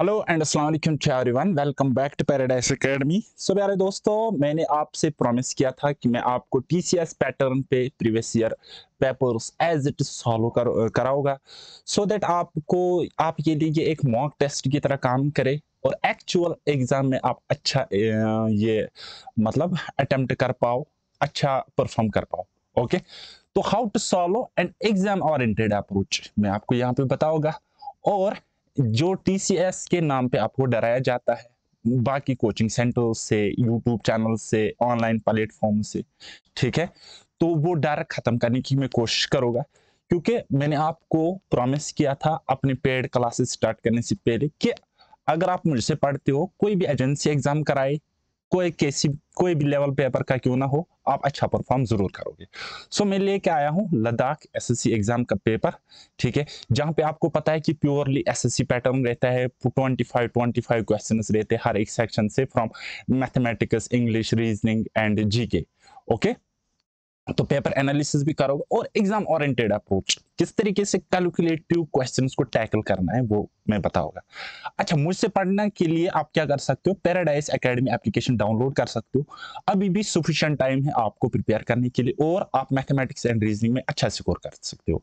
Hello and अस्सलाम वालेकुम everyone welcome back to paradise academy so प्यारे दोस्तों मैंने आपसे प्रॉमिस किया था कि मैं आपको टीसीएस पैटर्न पे previous year papers as it solve कर कराऊंगा सो दैट आपको आपके लिए एक मॉक टेस्ट की तरह काम करे और एक्चुअल एग्ज़ाम में आप अच्छा ये मतलब अटेम्प्ट कर पाओ अच्छा परफॉर्म कर पाओ ओके तो how to solve and exam oriented approach मैं आपको यहाँ पे बताऊंगा और जो टी के नाम पे आपको डराया जाता है बाकी कोचिंग सेंटर से यूट्यूब चैनल से ऑनलाइन प्लेटफॉर्म से ठीक है तो वो डर खत्म करने की मैं कोशिश करूंगा क्योंकि मैंने आपको प्रॉमिस किया था अपने पेड क्लासेस स्टार्ट करने से पहले कि अगर आप मुझसे पढ़ते हो कोई भी एजेंसी एग्जाम कराए कोई कैसी कोई भी लेवल पेपर का क्यों ना हो आप अच्छा परफॉर्म जरूर करोगे सो so, मैं लेके आया हूँ लद्दाख एसएससी एग्जाम का पेपर ठीक है जहाँ पे आपको पता है कि प्योरली एसएससी पैटर्न रहता है 25 25 क्वेश्चंस रहते हैं हर एक सेक्शन से from mathematics English reasoning and GK okay तो पेपर एनालिसिस भी करोगे और एग्जाम ओरिएंटेड अप्रोच किस तरीके से कैलकुलेटिव क्वेश्चंस को टैकल करना है वो मैं बताऊंगा अच्छा मुझसे पढ़ने के लिए आप क्या कर सकते हो पैराडाइज एकेडमी एप्लीकेशन डाउनलोड कर सकते हो अभी भी सफिशिएंट टाइम है आपको प्रिपेयर करने के लिए और आप मैथमेटिक्स एंड रीजनिंग में अच्छा स्कोर कर सकते हो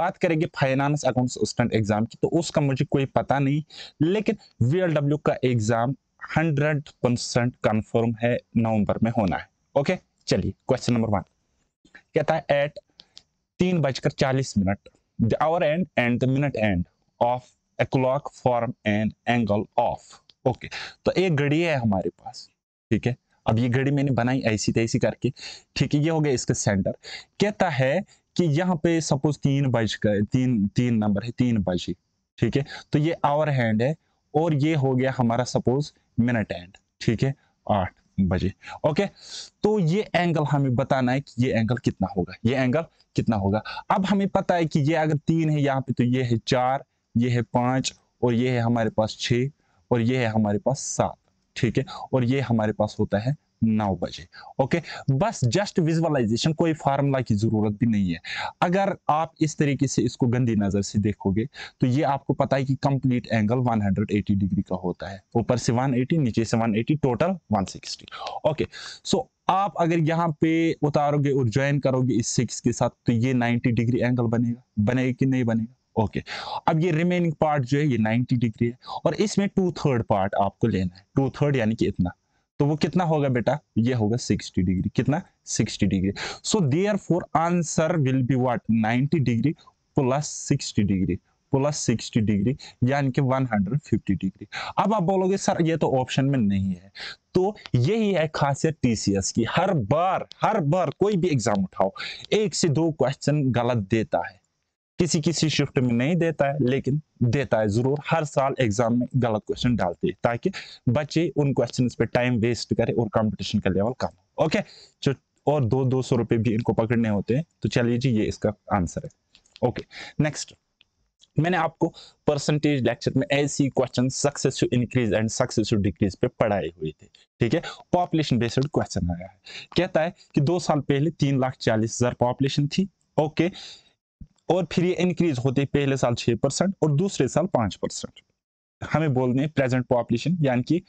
बात करेंगे फाइनेंस अकाउंट स्टूडेंट एग्जाम की तो उसका मुझे कोई पता नहीं लेकिन वी का एग्जाम हंड्रेड परसेंट कन्फर्म है नवंबर में होना है ओके चलिए क्वेश्चन नंबर वन कहता है एट तीन बजकर चालीस minute the hour and and the minute hand of a clock form an angle of okay तो एक घड़ी है हमारे पास ठीक है अब ये घड़ी मैंने बनाई ऐसी तैसी करके ठीक है ये हो गया इसका सेंटर कहता है कि यहाँ पे सपोज तीन बज का तीन तीन नंबर है तीन बजे ठीक है तो ये आवर हैंड है और ये हो गया हमारा सपोज मिनट एंड ठीक है आठ बजे ओके तो ये एंगल हमें बताना है कि ये एंगल कितना होगा ये एंगल कितना होगा अब हमें पता है कि ये अगर तीन है यहाँ पे तो ये है चार ये है पांच और ये है हमारे पास छ और ये है हमारे पास सात ठीक है और ये हमारे पास होता है नौ बजे ओके बस जस्ट विजुअलाइजेशन कोई फार्मूला की ज़रूरत भी नहीं है अगर आप इस तरीके से इसको गंदी नज़र से देखोगे तो ये आपको पता है कि कंप्लीट एंगल 180 डिग्री का होता है ऊपर से 180 नीचे से 180 टोटल 160 ओके सो आप अगर यहाँ पे उतारोगे और ज्वाइन करोगे इस सिक्स के साथ तो ये नाइनटी डिग्री एंगल बनेगा बनेगा कि नहीं बनेगा ओके okay. अब ये रिमेनिंग पार्ट जो है ये 90 डिग्री है और इसमें टू थर्ड पार्ट आपको लेना है टू थर्ड यानी कि इतना तो वो कितना होगा बेटा ये होगा 60 डिग्री कितना 60 degree so there therefore answer will be what 90 degree plus 60 degree plus 60 degree यानी कि 150 डिग्री अब आप बोलोगे सर ये तो ऑप्शन में नहीं है तो यही है खासियत टीसीएस की हर बार हर बार कोई भी एग्जाम उठाओ एक से दो क्वेश्चन गलत देता है किसी किसी शिफ्ट में नहीं देता है लेकिन देता है जरूर हर साल एग्जाम में गलत क्वेश्चन डालते हैं ताकि बच्चे उन क्वेश्चन पे टाइम वेस्ट करें और कंपटीशन का लेवल कम ओके जो और दो दो सौ रुपये भी इनको पकड़ने होते हैं तो चलिए जी ये इसका आंसर है ओके नेक्स्ट मैंने आपको परसेंटेज लेक्चर में ऐसी question successive increase and successive decrease पे पढ़ाए हुए थे ठीक है पॉपुलेशन बेस्ड क्वेश्चन आया है कहता है कि दो साल पहले तीन लाख चालीस हजार पॉपुलेशन थी ओके okay, और फिर ये इंक्रीज होती है पहले साल छह परसेंट और दूसरे साल पांच परसेंट हमें बोलने प्रेजेंट पॉपुलेशन यानी कि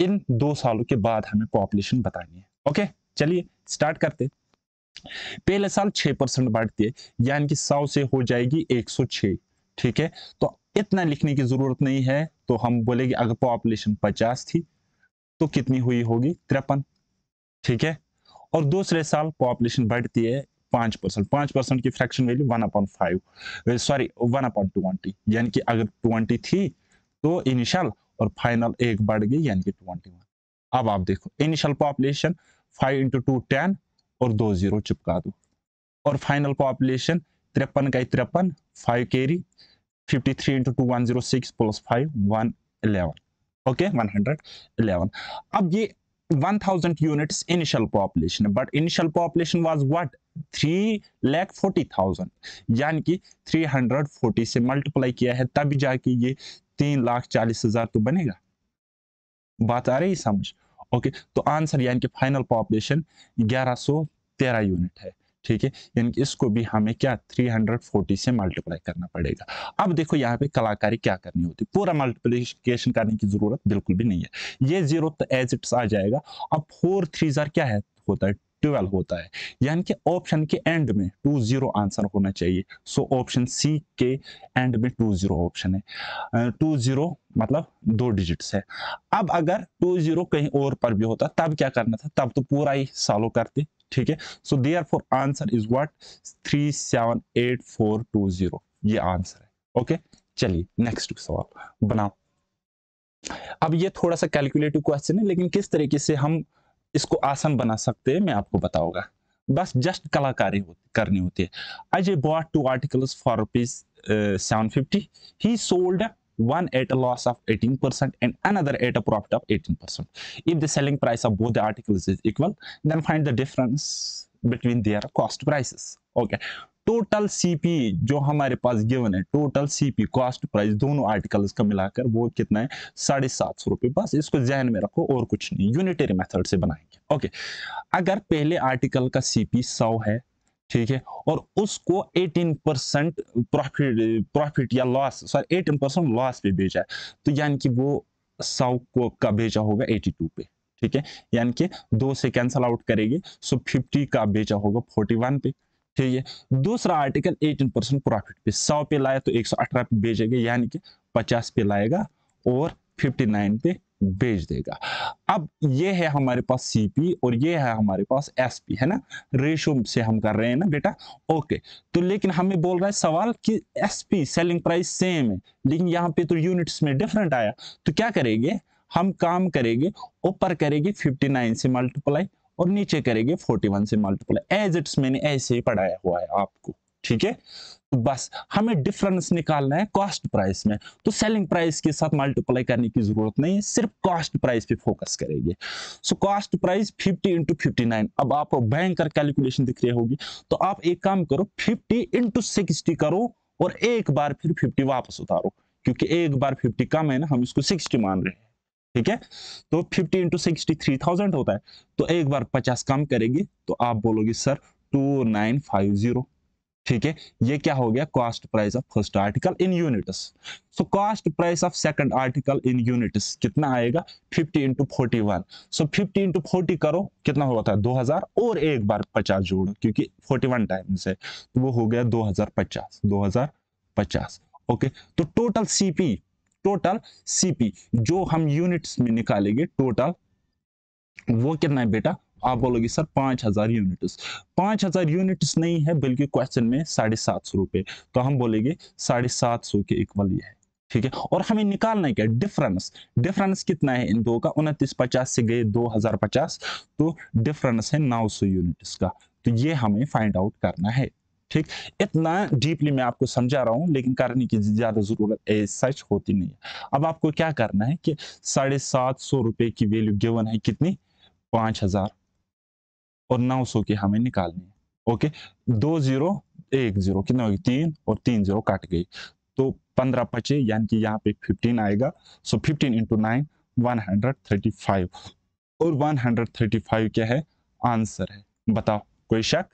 इन दो सालों के बाद हमें पॉपुलेशन बतानी है ओके चलिए स्टार्ट करते पहले साल छह परसेंट बढ़ती है यानी कि सौ से हो जाएगी एक सौ छः ठीक है तो इतना लिखने की जरूरत नहीं है तो हम बोलेंगे अगर पॉपुलेशन पचास थी तो कितनी हुई होगी तिरपन ठीक है और दूसरे साल पॉपुलेशन बढ़ती है पाँच परसेंट पाँच परसेंट की fraction value one upon five sorry one upon twenty यानी कि अगर ट्वेंटी थी तो इनिशियल और फाइनल एक बढ़ गई यानी कि ट्वेंटी वन अब आप देखो initial population five into two ten और दो जीरो चिपका दो और फाइनल पॉपुलेशन तिरपन का तिरपन five carry fifty three into two one zero six plus five one eleven okay one hundred eleven अब ये one thousand units initial population है but initial population was what three lakh forty thousand यानी कि three hundred forty से multiply किया है तभी जाके ये तीन लाख चालीस हजार तो बनेगा बात आ रही समझ ओके तो आंसर यानी कि फाइनल पॉपुलेशन ग्यारह सो तेरह यूनिट है ठीक है यानी कि इसको भी हमें क्या 340 से मल्टीप्लाई करना पड़ेगा अब देखो यहाँ पे कलाकारी क्या करनी होती है पूरा मल्टीप्लीकेशन करने की जरूरत बिल्कुल भी नहीं है ये जीरो तो एज इट्स आ जाएगा अब फोर थ्री जार क्या है होता है ट्वेल्व होता है यानी कि ऑप्शन के एंड में टू जीरो आंसर होना चाहिए सो ऑप्शन सी के एंड में टू जीरो ऑप्शन है टू जीरो मतलब दो डिजिट्स है अब अगर टू जीरो कहीं और पर भी होता तब क्या करना था तब तो पूरा ही सॉल्व करते ठीक है so therefore answer is what three seven eight four two zero ये आंसर है ओके चलिए नेक्स्ट सवाल बनाओ अब ये थोड़ा सा कैलकुलेटिव क्वेश्चन है लेकिन किस तरीके से हम इसको आसान बना सकते हैं मैं आपको बताऊंगा बस जस्ट कलाकारी करनी होती है Ajay bought two articles for rupees seven fifty he sold one at a loss of eighteen percent and another at a profit of eighteen percent if the selling price of both the articles is equal then find the difference between their cost prices okay total CP जो हमारे पास given है total CP cost price दोनों articles का मिलाकर वो कितना है साढ़े सात सौ रुपए बस इसको जहन में रखो और कुछ नहीं यूनिटरी मेथड से बनाएंगे ओके अगर पहले आर्टिकल का सीपी सौ है ठीक है और उसको 18 परसेंट प्रॉफिट प्रॉफिट या लॉस सॉरी 18 परसेंट लॉस पे बेचा है तो यानी कि वो सौ को का बेचा होगा 82 पे ठीक है यानी कि दो से कैंसल आउट करेगी सो 50 का बेचा होगा 41 पे ठीक है दूसरा आर्टिकल 18 परसेंट प्रॉफिट पे 100 पे लाया तो 118 पे बेचेगा यानी कि 50 पे लाएगा और 59 पे बेच देगा अब ये है हमारे पास सीपी और ये है हमारे पास एसपी है ना रेशो से हम कर रहे हैं ना बेटा ओके तो लेकिन हमें बोल रहा है सवाल कि एसपी सेलिंग प्राइस सेम है लेकिन यहाँ पे तो यूनिट्स में डिफरेंट आया तो क्या करेंगे हम काम करेंगे ऊपर करेंगे 59 से मल्टीप्लाई और नीचे करेंगे 41 से मल्टीप्लाई एज इट्स मैंने ऐसे ही पढ़ाया हुआ है आपको ठीक है तो बस हमें डिफरेंस निकालना है कॉस्ट प्राइस में तो सेलिंग प्राइस के साथ मल्टीप्लाई करने की जरूरत नहीं है सिर्फ कॉस्ट प्राइस पे फोकस करेंगे so cost price 50 into fifty अब आपको बैंकर कैलकुलेशन दिख रही होगी तो आप एक काम करो 50 इंटू सिक्सटी करो और एक बार फिर 50 वापस उतारो क्योंकि एक बार 50 कम है ना हम इसको 60 मान रहे हैं ठीक है तो 50 इंटू सिक्सटी होता है तो एक बार 50 कम करेंगे तो आप बोलोगे सर 2950 ठीक है ये क्या हो गया cost price of first article in units so cost price of second article in units कितना आएगा 50 into forty so 50 into forty करो कितना होता है 2000 और एक बार 50 जोड़ो क्योंकि 41 टाइम्स है तो वो हो गया 2050 2050 ओके तो टोटल सीपी टोटल सीपी जो हम यूनिट्स में निकालेंगे टोटल वो कितना है बेटा आप बोलोगे सर पांच हजार यूनिट्स पांच हजार यूनिट्स नहीं है बल्कि क्वेश्चन में साढ़े सात सौ रुपए तो हम बोलेंगे साढ़े सात सौ के इक्वल ये है ठीक है और हमें निकालना है क्या डिफरेंस डिफरेंस कितना है इन दो का उनतीस पचास से गए दो हजार पचास तो डिफरेंस है नौ सौ यूनिट्स का तो ये हमें फाइंड आउट करना है ठीक इतना डीपली मैं आपको समझा रहा हूँ लेकिन करने की ज़्यादा ज़रूरत सच होती नहीं है अब आपको क्या करना है कि साढ़े सात सौ रुपए की वैल्यू गिवन है कितनी पांच हज़ार और नौ सौ की हमें निकालनी है ओके दो ज़ीरो एक ज़ीरो कितना तीन और तीन ज़ीरो काट गई तो पंद्रह पचे यानी कि यहाँ पे फिफ्टीन आएगा so fifteen into nine one hundred thirty five और वन हंड्रेड थर्टी फाइव क्या है आंसर है बताओ कोई शक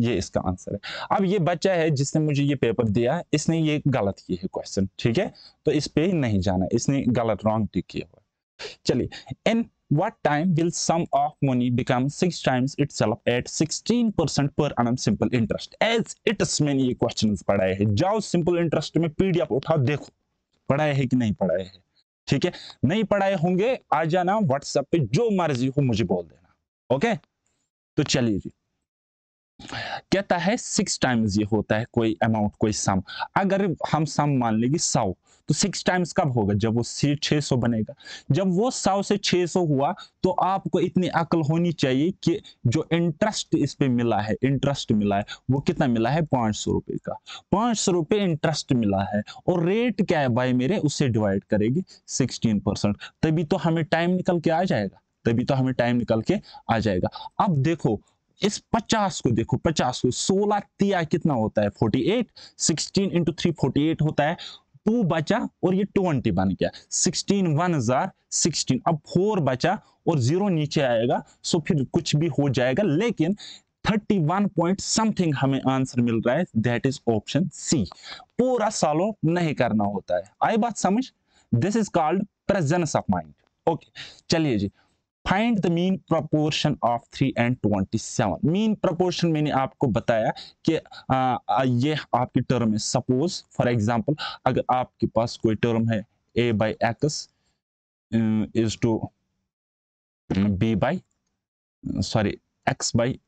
ये इसका आंसर है अब ये बच्चा है जिसने मुझे ये पेपर दिया है इसने ये गलत किया है क्वेश्चन ठीक है तो इस पे नहीं जाना इसने गलत रॉन्ग टिक किया हुआ चलिए in what time will sum of money become six times itself at 16 percent per annum simple interest as it is मैंने ये क्वेश्चन पढ़ाए हैं जाओ सिंपल इंटरेस्ट में pdf उठाओ देखो पढ़ाए है कि नहीं पढ़ाए है ठीक है नहीं पढ़ाए होंगे आ जाना व्हाट्सएप पे जो मर्जी हो मुझे बोल देना ओके तो चलिए जी कहता है सिक्स टाइम्स ये होता है कोई अमाउंट कोई सम अगर हम सम मान लेंगे सौ तो सिक्स टाइम्स कब होगा जब वो छः सौ बनेगा जब वो सौ से छः सौ हुआ तो आपको इतनी अकल होनी चाहिए कि जो इंटरेस्ट इस पे मिला है इंटरेस्ट मिला है वो कितना मिला है पाँच सौ रुपये का पाँच सौ रुपये इंटरेस्ट मिला है और रेट क्या है बाय मेरे उससे डिवाइड करेगी सिक्सटीन परसेंट तभी तो हमें टाइम निकल के आ जाएगा तभी तो हमें टाइम निकल के आ जाएगा अब देखो इस 50 को देखो 50 को 16 तिया कितना होता है 48 16 इंटू थ्री फोर्टी होता है टू बचा और ये 20 बन गया 16 वन हजार सिक्सटीन अब फोर बचा और जीरो नीचे आएगा सो फिर कुछ भी हो जाएगा लेकिन 31 पॉइंट समथिंग हमें आंसर मिल रहा है दैट इज ऑप्शन सी पूरा सॉल्व नहीं करना होता है आई बात समझ this is called presence of mind okay चलिए जी find the mean proportion of three and twenty seven mean proportion मैंने आपको बताया कि ये आपकी टर्म है सपोज फॉर एग्जाम्पल अगर आपके पास कोई टर्म है A by X is to B by sorry X by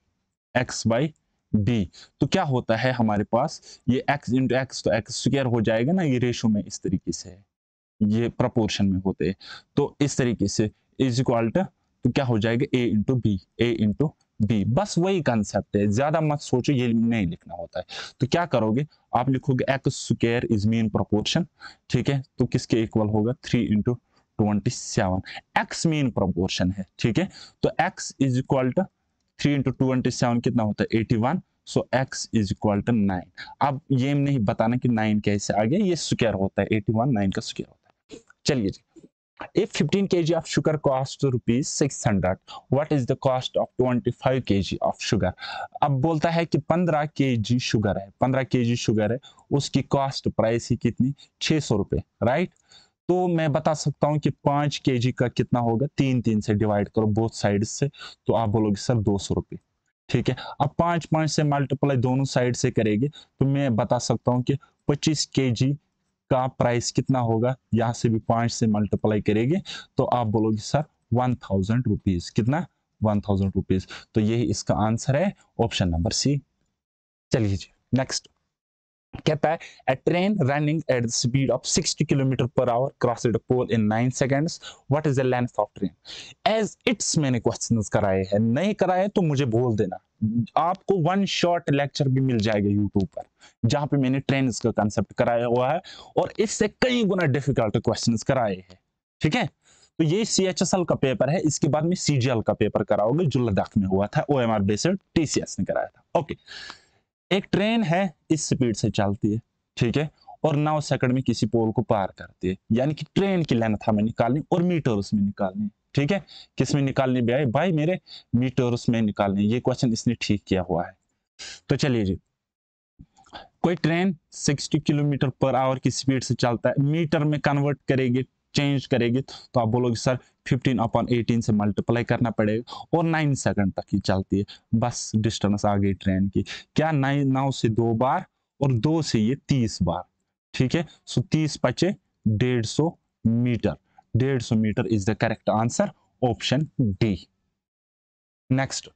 X by B तो क्या होता है हमारे पास ये एक्स इंटू एक्स तो एक्स स्क्र हो जाएगा ना ये रेशो में इस तरीके से है ये प्रपोर्शन में होते हैं तो इस तरीके से इज इक्वल टू तो क्या हो जाएगा A into B A into B बस वही कंसेप्ट है ज्यादा मत सोचो ये नहीं लिखना होता है तो क्या करोगे आप लिखोगे x square is mean proportion ठीक है तो किसके इक्वल होगा three into twenty seven x mean proportion है ठीक है तो x is equal to three into twenty seven कितना होता है eighty one so x is equal to nine अब ये नहीं बताना कि नाइन कैसे आ गया ये स्क्वायर होता है एटी वन नाइन का स्क्वायर होता है चलिए जी If 15 kg of sugar costs rupees 600, what is the cost of 25 kg of sugar? ab bolta hai ki 15 kg sugar hai 15 kg sugar hai uski cost price hi kitni 600 सौ right तो मैं बता सकता हूं कि पाँच के का कितना होगा तीन तीन से डिवाइड करो बोथ साइड्स से तो आप बोलोगे सर दो सौ रुपये ठीक है अब पाँच पाँच से मल्टीप्लाई दोनों साइड से करेंगे तो मैं बता सकता हूं कि पच्चीस के जी का प्राइस कितना होगा यहाँ से भी पांच से मल्टीप्लाई करेंगे तो आप बोलोगे सर वन थाउजेंड रुपीज कितना वन थाउजेंड रुपीज तो यही इसका आंसर है ऑप्शन नंबर सी चलिए जी नेक्स्ट कहता है train running at at the speed of 60 km per hour crossed a pole in 9 seconds what is the length of train as its मैंने questions कराए हैं नहीं कराए तो मुझे बोल देना आपको वन शॉर्ट लेक्चर भी मिल जाएगा यूट्यूब पर जहां पे मैंने ट्रेन का कंसेप्ट कराया हुआ है और इससे कई गुना डिफिकल्ट क्वेश्चन कराए हैं ठीक है तो ये सी एच एस एल का पेपर है इसके बाद में सीजीएल का पेपर कराओगे जो लद्दाख में हुआ था O M R based TCS ने कराया था ओके okay. एक ट्रेन है इस स्पीड से चलती है ठीक है और नौ सेकंड में किसी पोल को पार करती है यानी कि ट्रेन की लेंथ हमें निकालनी और मीटर उसमें निकालनी ठीक है किस में निकालनी आई भाई मेरे मीटर उसमें निकालनी ये क्वेश्चन इसने ठीक किया हुआ है तो चलिए जी कोई ट्रेन 60 किलोमीटर पर आवर की स्पीड से चलता है मीटर में कन्वर्ट करेगी चेंज करेगी तो आप बोलोगे सर 15 अपॉन 18 से मल्टीप्लाई करना पड़ेगा और 9 सेकंड तक ही चलती है बस डिस्टेंस आ गई ट्रेन की क्या नाइन नौ से दो बार और दो से ये तीस बार ठीक है सो तीस पचे डेढ़ सौ मीटर डेढ़ सौ metre is the correct answer option D next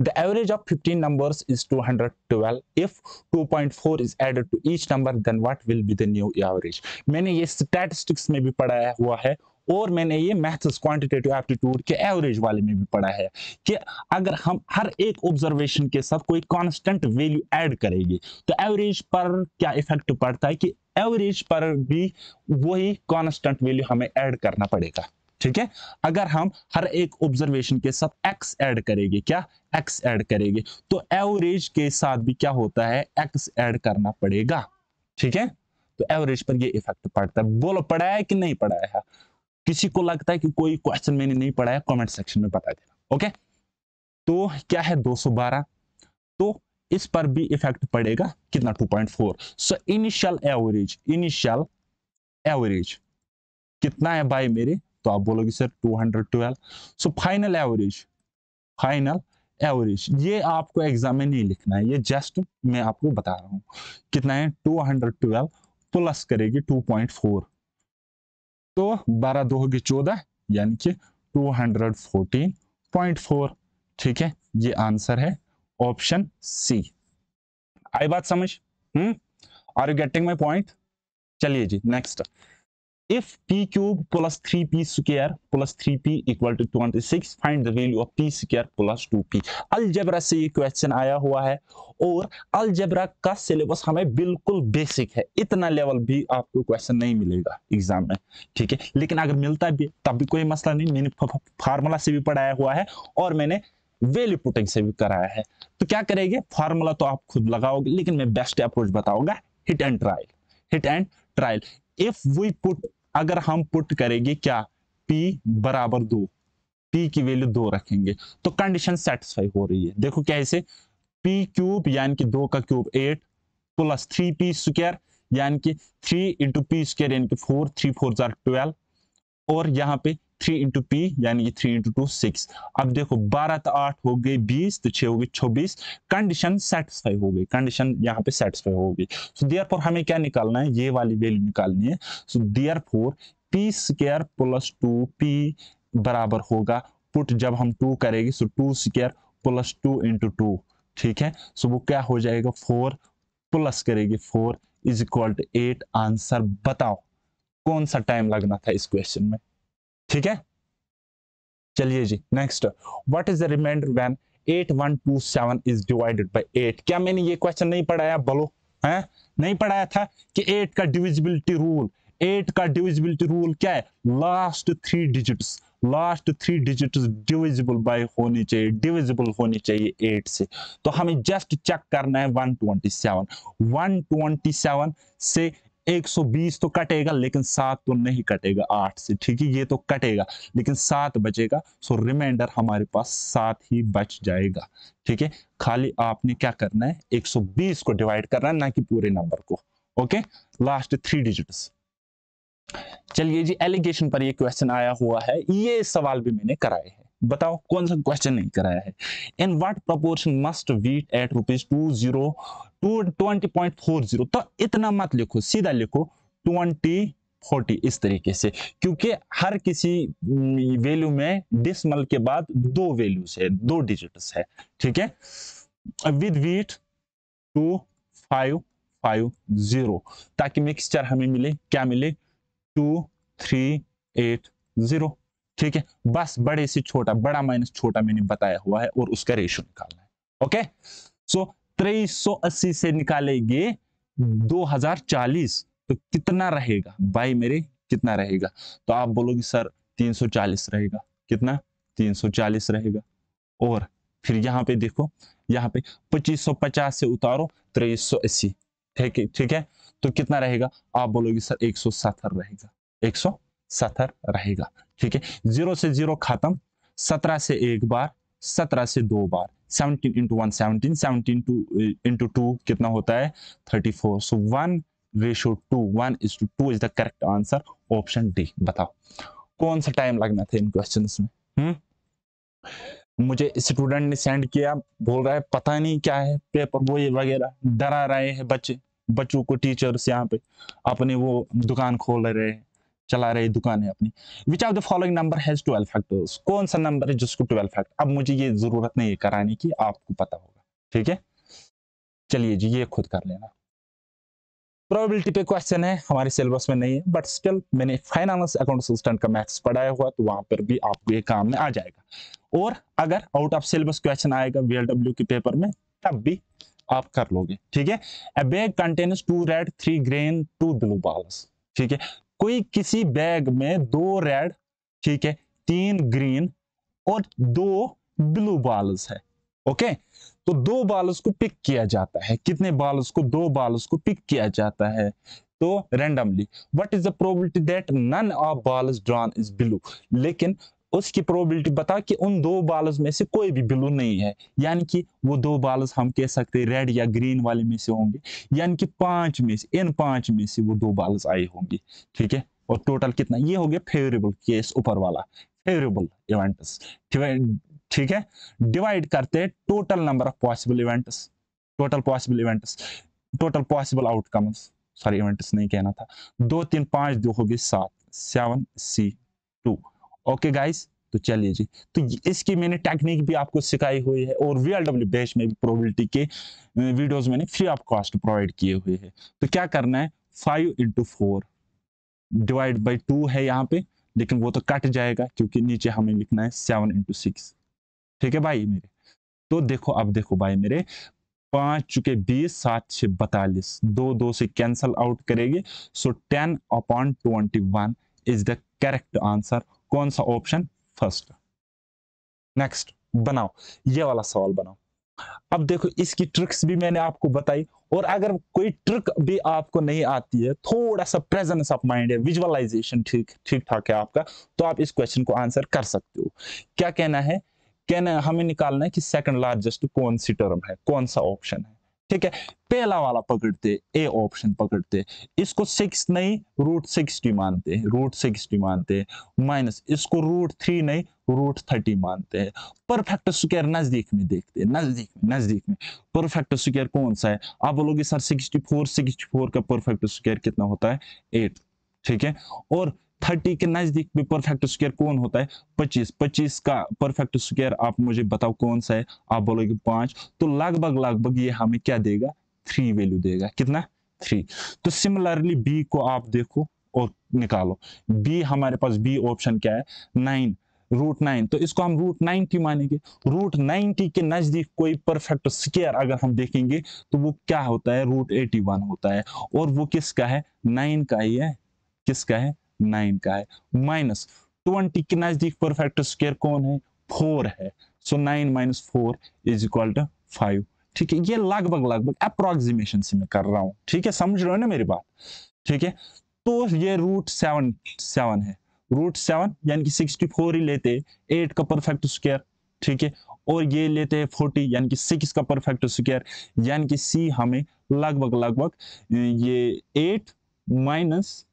The average of 15 numbers is 212. If 2.4 is added to each number, then what will be the new average? many ये statistics may be पढ़ाया हुआ है और मैंने ये maths quantitative aptitude के average वाले में भी पढ़ा है कि अगर हम हर एक ऑब्जर्वेशन के साथ कोई कांस्टेंट वैल्यू ऐड करेंगे तो एवरेज पर क्या इफेक्ट पड़ता है कि एवरेज पर भी वही कांस्टेंट वैल्यू हमें ऐड करना पड़ेगा ठीक है अगर हम हर एक ऑब्जर्वेशन के साथ एक्स ऐड करेंगे क्या एक्स ऐड करेंगे तो एवरेज के साथ भी क्या होता है एक्स ऐड करना पड़ेगा ठीक है तो एवरेज पर ये इफेक्ट पड़ता है बोलो पढ़ाया है कि नहीं पढ़ाया है किसी को लगता है कि कोई क्वेश्चन मैंने नहीं पढ़ाया कमेंट सेक्शन में बता देना ओके तो क्या है 212 तो इस पर भी इफेक्ट पड़ेगा कितना 2.4 so initial average initial average कितना है भाई मेरे तो आप बोलोगे sir 212 so final average final average ये आपको एग्जाम में नहीं लिखना है ये जस्ट मैं आपको बता रहा हूँ कितना है 212 प्लस करेगी 2.4 तो बारह दो होगी चौदह यानी कि 214.4 ठीक है ये आंसर है ऑप्शन सी आई बात समझ hmm are you getting my point चलिए जी next if p cube plus 3p square plus 3p equal to 26 find the value of p square plus 2p algebra से ये क्वेश्चन आया हुआ है और अलजेब्रा का सिलेबस हमें बिल्कुल बेसिक है इतना लेवल भी आपको क्वेश्चन नहीं मिलेगा एग्जाम में ठीक है लेकिन अगर मिलता भी तब भी कोई मसला नहीं मैंने फार्मूला से भी पढ़ाया हुआ है और मैंने वैल्यू पुटिंग से भी कराया है तो क्या करेंगे फार्मूला तो आप खुद लगाओगे लेकिन मैं बेस्ट अप्रोच बताऊंगा hit and trial hit and trial if we put अगर हम पुट करेंगे क्या पी बराबर दो पी की वैल्यू दो रखेंगे तो कंडीशन सेटिस्फाई हो रही है देखो कैसे पी क्यूब यानी कि दो का cube eight plus three P square यानी कि थ्री इंटू पी स्क्र यानी कि फोर थ्री फोर जार ट्वेल्व और यहाँ पे थ्री इंटू पी यानी कि थ्री इंटू टू सिक्स अब देखो बारह तो आठ हो गई बीस तो छह हो गई छब्बीस कंडीशन सेटिस्फाई हो गई कंडीशन यहाँ पे सेटिस्फाई हो गई सो so, देयर हमें क्या निकालना है ये वाली वैल्यू निकालनी है so there four P square plus two P बराबर होगा पुट जब हम टू करेंगे so two square plus two into two ठीक है सो so, वो क्या हो जाएगा फोर प्लस करेगी four is equal to eight answer बताओ कौन सा टाइम लगना था इस क्वेश्चन में ठीक है चलिए जी next what is the remainder when 8127 is divided by 8 क्या मैंने ये क्वेश्चन नहीं पढ़ाया बोलो है नहीं पढ़ाया था कि 8 का डिविजिबिलिटी रूल 8 का डिविजिबिलिटी रूल क्या है last three digits last three digit divisible by होनी चाहिए डिविजिबल होनी चाहिए एट से तो हमें जस्ट चेक करना है 127 127 से 120 तो कटेगा लेकिन सात तो नहीं कटेगा आठ से ठीक है ये तो कटेगा लेकिन सात बचेगा सो रिमाइंडर हमारे पास सात ही बच जाएगा ठीक है खाली आपने क्या करना है 120 को डिवाइड करना है ना कि पूरे नंबर को ओके लास्ट थ्री डिजिट्स चलिए जी एलिगेशन पर ये क्वेश्चन आया हुआ है ये सवाल भी मैंने कराए हैं बताओ कौन सा क्वेश्चन नहीं कराया है in what proportion must wheat at rupees two zero twenty point four zero तो इतना मत लिखो सीधा लिखो ट्वेंटी फोर्टी इस तरीके से क्योंकि हर किसी वैल्यू में डिसमल के बाद दो वैल्यूज है दो डिजिट्स है ठीक है with wheat two five five zero ताकि मिक्सचर हमें मिले क्या मिले टू थ्री एट जीरो ठीक है बस बड़े से छोटा बड़ा माइनस छोटा मैंने बताया हुआ है और उसका रेशो निकालना है ओके सो 2380 से निकालेंगे 2040 तो कितना रहेगा भाई मेरे कितना रहेगा तो आप बोलोगे सर 340 रहेगा कितना 340 रहेगा और फिर यहाँ पे देखो यहाँ पे 2550 से उतारो त्रेस ठीक है ठीक है तो कितना रहेगा आप बोलोगे सर एक रहेगा एक रहेगा ठीक है जीरो से जीरो खत्म सत्रह से एक बार सत्रह से दो बार seventeen into one seventeen seventeen two into two कितना होता है four so one ratio two one is two two is the correct answer option D बताओ कौन सा टाइम लगना था इन क्वेश्चन में हुँ? हम्म? मुझे स्टूडेंट ने सेंड किया बोल रहा है पता नहीं क्या है पेपर वो ये वगैरह डरा रहे हैं बच्चे बच्चों को टीचर्स यहाँ पे अपने वो दुकान खोल रहे हैं चला रहे दुकान है अपनी which of the following number has twelve factors कौन सा नंबर है जिसको ट्वेल्व फैक्ट अब मुझे ये जरूरत नहीं है कराने की आपको पता होगा ठीक है चलिए जी ये खुद कर लेना प्रोबेबिलिटी पे क्वेश्चन है हमारे सिलेबस में नहीं है बट स्टिल मैंने फाइनेंस अकाउंट असिस्टेंट का मैथ्स पढ़ाया हुआ तो वहां पर भी आपको ये काम में आ जाएगा और अगर आउट ऑफ सिलेबस क्वेश्चन आएगा वीएलडब्ल्यू के पेपर में तब भी आप कर लोगे ठीक है a bag contains two red three green two blue balls ठीक है कोई किसी बैग में दो रेड ठीक है तीन ग्रीन और दो ब्लू बॉल्स है ओके तो दो बॉल्स को पिक किया जाता है कितने बॉल्स को दो बॉल्स को पिक किया जाता है तो randomly what is the probability that none of balls drawn is blue लेकिन उसकी प्रोबेबिलिटी बता कि उन दो बॉल्स में से कोई भी ब्लू नहीं है यानी कि वो दो बॉल्स हम कह सकते हैं रेड या ग्रीन वाले में से होंगे यानी कि पांच में से इन पांच में से वो दो बॉल्स आए होंगे ठीक है और टोटल कितना ये हो गया फेवरेबल केस ऊपर वाला फेवरेबल इवेंट्स ठीक है डिवाइड करते हैं total number of possible events total possible events total possible outcomes sorry events नहीं कहना था दो तीन पांच दो हो गए सात seven C two okay guys तो चलिए जी तो इसकी मैंने टेक्निक भी आपको सिखाई हुई है और वी डब्ल्यू बेस में भी प्रोबेबिलिटी के वीडियोस मैंने फ्री ऑफ कॉस्ट प्रोवाइड किए हुए हैं तो क्या करना है five into four divide by two है यहाँ पे लेकिन वो तो कट जाएगा क्योंकि नीचे हमें लिखना है सेवन इंटू सिक्स ठीक है भाई मेरे तो देखो अब देखो भाई मेरे पांच चुके बीस सात छ बतालीस दो दो से कैंसल आउट करेगी so ten upon twenty one is the correct answer कौन सा ऑप्शन फर्स्ट नेक्स्ट बनाओ ये वाला सवाल बनाओ अब देखो इसकी ट्रिक्स भी मैंने आपको बताई और अगर कोई ट्रिक भी आपको नहीं आती है थोड़ा सा प्रेजेंस ऑफ माइंड है विजुअलाइजेशन ठीक ठीक ठाक है आपका तो आप इस क्वेश्चन को आंसर कर सकते हो क्या कहना है कहना हमें निकालना है कि सेकंड लार्जेस्ट कौन सी टर्म है कौन सा ऑप्शन है ठीक है पहला वाला पकड़ते ए ऑप्शन पकड़ते इसको सिक्स नहीं रूट सिक्सटी मानते हैं रूट सिक्सटी मानते हैं माइनस इसको रूट थ्री नहीं रूट थर्टी मानते हैं परफेक्ट स्क्वायर नजदीक में देखते हैं नजदीक में नजदीक में परफेक्ट स्क्वायर कौन सा है आप बोलोगे sir sixty four sixty four का परफेक्ट स्क्वायर कितना होता है एट ठीक है और थर्टी के नजदीक भी परफेक्ट स्क्वायर कौन होता है पच्चीस पच्चीस का परफेक्ट स्क्वायर आप मुझे बताओ कौन सा है आप बोलोगे पांच तो लगभग लगभग ये हमें क्या देगा थ्री वैल्यू देगा कितना थ्री तो सिमिलरली बी को आप देखो और निकालो बी हमारे पास बी ऑप्शन क्या है नाइन रूट नाइन तो इसको हम रूट नाइनटी मानेंगे रूट नाइनटी के नजदीक कोई परफेक्ट स्केयर अगर हम देखेंगे तो वो क्या होता है रूट एटी वन होता है और वो किसका है नाइन का ही है किसका है नाइन का है माइनस ट्वेंटी के नजदीक फोर फैक्टर स्क्वायर कौन है फोर है so nine minus four is equal to five ठीक है ये लगभग लगभग अप्रोक्सीमेशन से मैं कर रहा हूँ ठीक है समझ रहे हो ना मेरी बात ठीक है तो ये रूट सेवन सेवन है रूट सेवन यानी कि सिक्सटी फोर ही लेते एट का परफेक्ट स्क्वायर ठीक है और ये लेते हैं फोर्टी यानी कि सिक्स का परफेक्ट स्क्वायर यानी कि सी हमें लगभग लगभग ये एट माइनस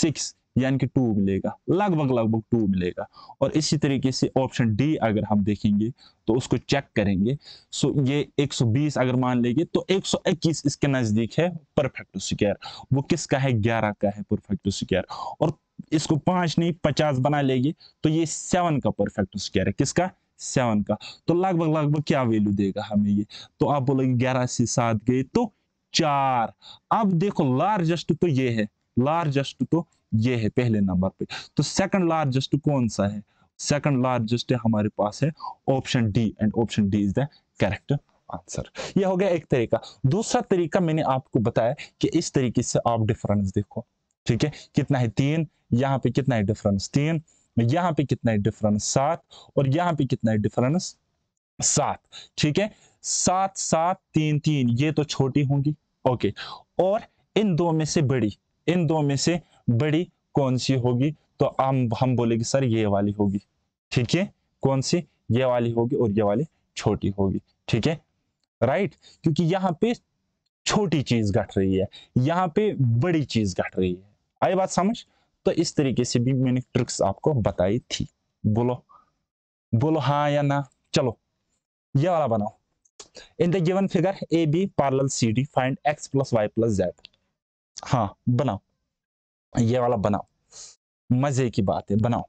सिक्स यानी कि टू मिलेगा लगभग लगभग टू मिलेगा और इसी तरीके से ऑप्शन डी अगर हम देखेंगे तो उसको चेक करेंगे सो ये 120 अगर मान लेंगे तो 121 इसके नजदीक है परफेक्ट स्क्वायर वो किसका है 11 का है परफेक्ट स्क्वायर और इसको पांच नहीं पचास बना लेगी तो ये सेवन का परफेक्ट स्क्वायर है किसका सेवन का तो लगभग लगभग क्या वैल्यू देगा हमें ये तो आप बोलोगे ग्यारह से सात गए तो चार अब देखो लार्जेस्ट तो ये है लार्जेस्ट तो ये है पहले नंबर पे तो सेकंड लार्जेस्ट कौन सा है सेकंड लार्जेस्ट हमारे पास है option D and option D is the correct answer ये हो गया एक तरीका दूसरा तरीका मैंने आपको बताया कि इस तरीके से आप डिफरेंस देखो ठीक है कितना है तीन यहाँ पे कितना है डिफरेंस तीन यहाँ पे कितना है डिफरेंस सात और यहाँ पे कितना है डिफरेंस सात ठीक है सात सात तीन तीन ये तो छोटी होंगी ओके और इन दो में से बड़ी इन दो में से बड़ी कौन सी होगी तो हम हम बोलेंगे सर ये वाली होगी ठीक है कौन सी ये वाली होगी और ये वाली छोटी होगी ठीक है राइट क्योंकि यहाँ पे छोटी चीज घट रही है यहाँ पे बड़ी चीज घट रही है आई बात समझ तो इस तरीके से भी मैंने ट्रिक्स आपको बताई थी बोलो बोलो हाँ या ना चलो ये वाला बनाओ in the given figure A B parallel C D find x plus y plus z हाँ बनाओ ये वाला बनाओ मजे की बात है बनाओ